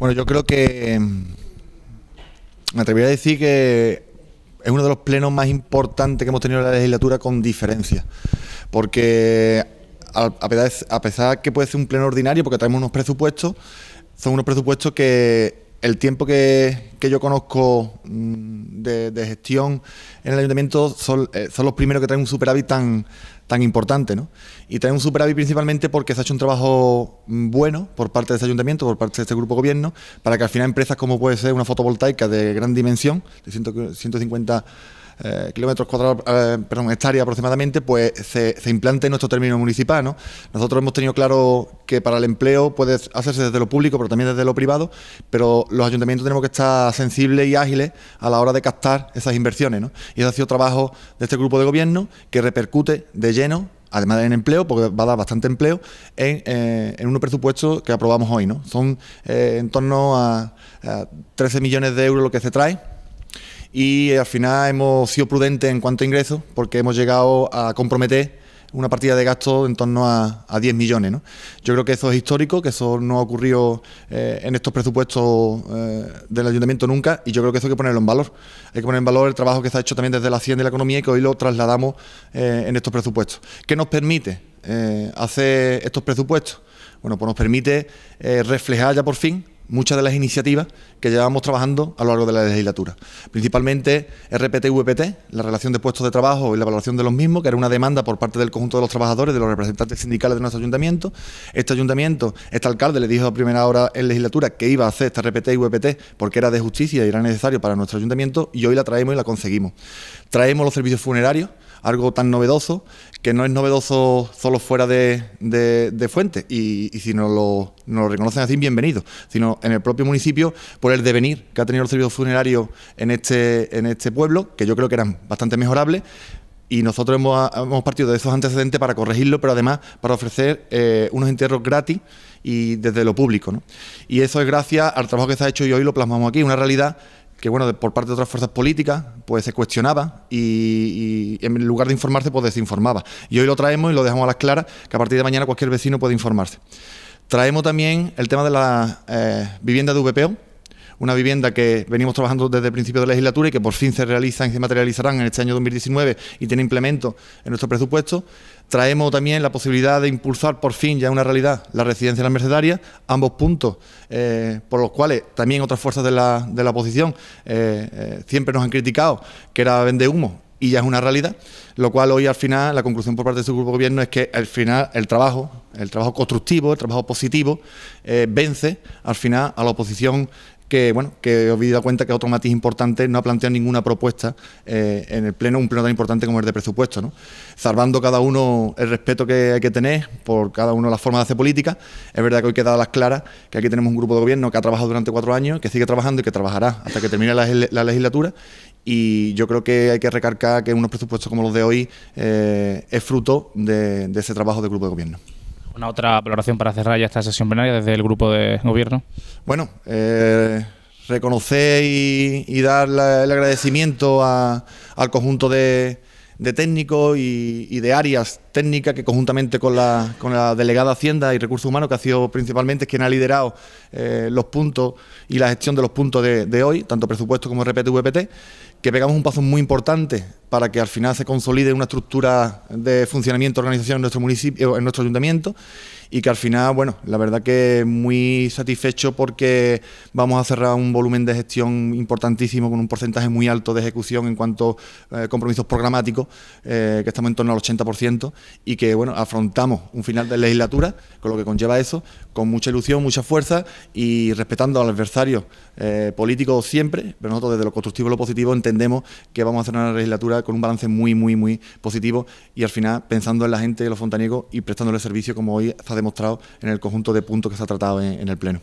Bueno, yo creo que em, me atrevería a decir que es uno de los plenos más importantes que hemos tenido en la legislatura con diferencia, porque a pesar que puede ser un pleno ordinario, porque traemos unos presupuestos, son unos presupuestos que el tiempo que, yo conozco mm, de, gestión en el ayuntamiento son, eh, son los primeros que traen un superávit tan, tan importante, ¿no? Y tenemos un superávit principalmente porque se ha hecho un trabajo mm, bueno por parte de este ayuntamiento, por parte de este grupo gobierno, para que al final empresas como puede ser una fotovoltaica de gran dimensión, de 150 eh, kilómetros cuadrados, eh, perdón, hectáreas aproximadamente, pues se, implante en nuestro término municipal. ¿no? Nosotros hemos tenido claro que para el empleo puede hacerse desde lo público, pero también desde lo privado, pero los ayuntamientos tenemos que estar sensibles y ágiles a la hora de captar esas inversiones. ¿no? Y eso ha sido trabajo de este grupo de gobierno que repercute de lleno además en empleo, porque va a dar bastante empleo, en, eh, en un presupuesto que aprobamos hoy. ¿no? Son en torno a 13 millones de euros lo que se trae y al final hemos sido prudentes en cuanto a ingresos porque hemos llegado a comprometer una partida de gasto en torno a, 10 millones. Yo creo que eso es histórico, que eso no ha ocurrido eh, en estos presupuestos eh, del ayuntamiento nunca y yo creo que eso hay que ponerlo en valor. Hay que poner en valor el trabajo que se ha hecho también desde la Hacienda de la Economía y que hoy lo trasladamos eh, en estos presupuestos. ¿Qué nos permite hacer estos presupuestos? Bueno, pues nos permite reflejar ya por fin muchas de las iniciativas que llevamos trabajando a lo largo de la legislatura. Principalmente RPT-VPT, y la relación de puestos de trabajo y la valoración de los mismos, que era una demanda por parte del conjunto de los trabajadores, de los representantes sindicales de nuestro ayuntamiento. Este ayuntamiento, este alcalde le dijo a primera hora en legislatura que iba a hacer esta RPT y VPT porque era de justicia y era necesario para nuestro ayuntamiento y hoy la traemos y la conseguimos. Traemos los servicios funerarios, algo tan novedoso, que no es novedoso solo fuera de, de, Fuentes y, si no lo, lo reconocen así, bienvenido, sino en el propio municipio por el devenir que ha tenido el servicio funerario en este, en este pueblo, que yo creo que eran bastante mejorables, y nosotros hemos, partido de esos antecedentes para corregirlo, pero además para ofrecer eh, unos entierros gratis y desde lo público. Y eso es gracias al trabajo que se ha hecho y hoy lo plasmamos aquí, una realidad que bueno, por parte de otras fuerzas políticas, pues se cuestionaba y, y, en lugar de informarse, pues desinformaba. Y hoy lo traemos y lo dejamos a las claras, que a partir de mañana cualquier vecino puede informarse. Traemos también el tema de la eh, vivienda de VPO, una vivienda que venimos trabajando desde el principio de la legislatura y que por fin se realiza y se materializarán en este año 2019 y tiene implemento en nuestro presupuesto. Traemos también la posibilidad de impulsar por fin ya una realidad la residencia de las mercedarias, ambos puntos eh, por los cuales también otras fuerzas de la, oposición eh, siempre nos han criticado, que era vende humo y ya es una realidad, lo cual hoy al final la conclusión por parte de su grupo de gobierno es que al final el trabajo, el trabajo constructivo, el trabajo positivo, eh, vence al final a la oposición que bueno, que os habéis dado cuenta que otro matiz importante no ha planteado ninguna propuesta eh, en el pleno, un pleno tan importante como el de presupuesto, ¿no? Salvando cada uno el respeto que hay que tener por cada uno las formas de hacer política. Es verdad que hoy queda a las claras que aquí tenemos un grupo de gobierno que ha trabajado durante cuatro años, que sigue trabajando y que trabajará hasta que termine la legislatura y yo creo que hay que recargar que unos presupuestos como los de hoy eh, es fruto de, ese trabajo del grupo de gobierno. Una otra valoración para cerrar ya esta sesión plenaria desde el grupo de gobierno. Bueno, eh, reconocer y, dar el agradecimiento a, al conjunto de, de técnicos y, de áreas técnicas que conjuntamente con la, con la delegada Hacienda y Recursos Humanos, que ha sido principalmente quien ha liderado eh, los puntos y la gestión de los puntos de, hoy, tanto presupuesto como RPT-VPT, que pegamos un paso muy importante para que al final se consolide una estructura de funcionamiento, y organización en nuestro municipio, en nuestro ayuntamiento, y que al final, bueno, la verdad que muy satisfecho porque vamos a cerrar un volumen de gestión importantísimo con un porcentaje muy alto de ejecución en cuanto a eh, compromisos programáticos eh, que estamos en torno al 80% y que, bueno, afrontamos un final de legislatura, con lo que conlleva eso, con mucha ilusión, mucha fuerza y respetando al adversario eh, político siempre, pero nosotros desde lo constructivo y lo positivo entendemos que vamos a hacer una legislatura con un balance muy, muy, muy positivo y al final pensando en la gente de los fontaniegos y prestándole servicio como hoy se ha demostrado en el conjunto de puntos que se ha tratado en el Pleno.